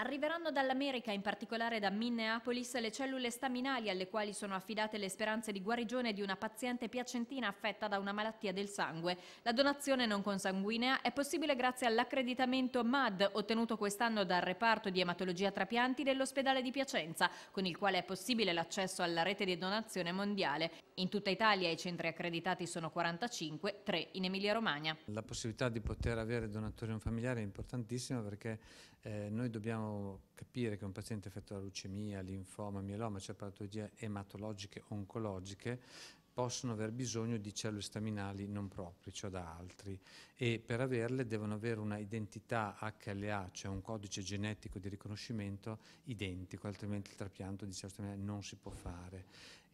Arriveranno dall'America, in particolare da Minneapolis, le cellule staminali alle quali sono affidate le speranze di guarigione di una paziente piacentina affetta da una malattia del sangue. La donazione non consanguinea è possibile grazie all'accreditamento MAD ottenuto quest'anno dal reparto di ematologia trapianti dell'ospedale di Piacenza, con il quale è possibile l'accesso alla rete di donazione mondiale. In tutta Italia i centri accreditati sono 45, 3 in Emilia-Romagna. La possibilità di poter avere donatori non familiari è importantissima perché eh, noi dobbiamo capire che un paziente affetto da leucemia, linfoma, mieloma, cioè patologie ematologiche oncologiche, possono aver bisogno di cellule staminali non proprie, cioè da altri, e per averle devono avere una identità HLA, cioè un codice genetico di riconoscimento identico, altrimenti il trapianto di cellule staminali non si può fare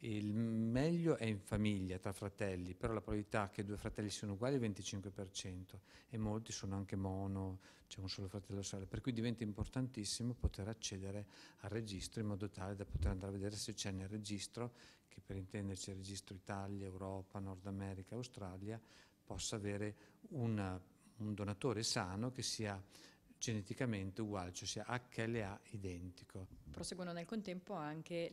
il meglio è in famiglia, tra fratelli, però la probabilità che due fratelli siano uguali è il 25% e molti sono anche mono, c'è un solo fratello solo, per cui diventa importantissimo poter accedere al registro in modo tale da poter andare a vedere se c'è nel registro, che per intenderci è il registro Italia, Europa, Nord America, Australia, possa avere una, un donatore sano che sia geneticamente uguale, cioè sia HLA identico. Proseguono nel contempo anche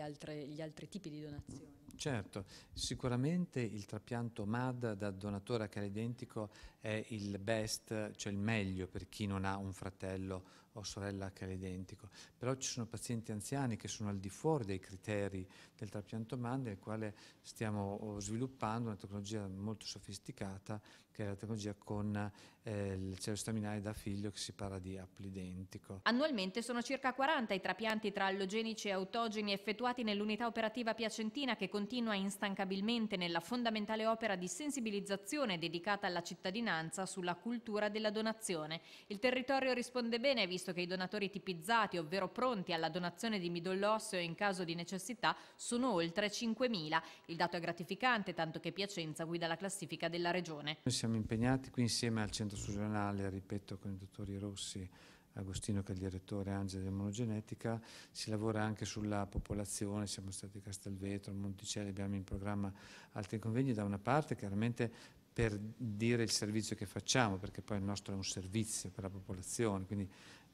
altre, gli altri tipi di donazioni. Certo, sicuramente il trapianto MAD da donatore HLA identico è il best, cioè il meglio per chi non ha un fratello o sorella H identico. però ci sono pazienti anziani che sono al di fuori dei criteri del trapianto mande, nel quale stiamo sviluppando una tecnologia molto sofisticata, che è la tecnologia con eh, il cielo staminale da figlio, che si parla di applidentico. Annualmente sono circa 40 i trapianti tra allogenici e autogeni effettuati nell'unità operativa piacentina che continua instancabilmente nella fondamentale opera di sensibilizzazione dedicata alla cittadinanza sulla cultura della donazione. Il territorio risponde bene, visto chiesto che i donatori tipizzati, ovvero pronti alla donazione di midollo osseo in caso di necessità, sono oltre 5.000. Il dato è gratificante, tanto che Piacenza guida la classifica della regione. Noi siamo impegnati qui insieme al centro sugionale, ripeto, con i dottori Rossi, Agostino che è il direttore Angela di Monogenetica, si lavora anche sulla popolazione, siamo stati a Castelvetro, Monticelli, abbiamo in programma altri convegni, da una parte chiaramente per dire il servizio che facciamo, perché poi il nostro è un servizio per la popolazione, quindi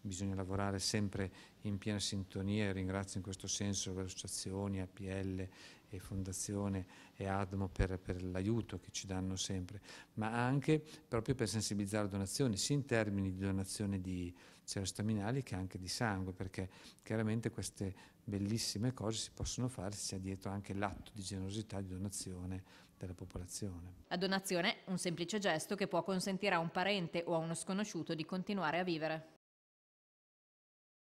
bisogna lavorare sempre in piena sintonia e ringrazio in questo senso le associazioni, APL e Fondazione e ADMO per, per l'aiuto che ci danno sempre, ma anche proprio per sensibilizzare la donazione, sia in termini di donazione di cerostaminali che anche di sangue, perché chiaramente queste bellissime cose si possono fare se c'è dietro anche l'atto di generosità di donazione della popolazione. La donazione, è un semplice gesto che può consentire a un parente o a uno sconosciuto di continuare a vivere.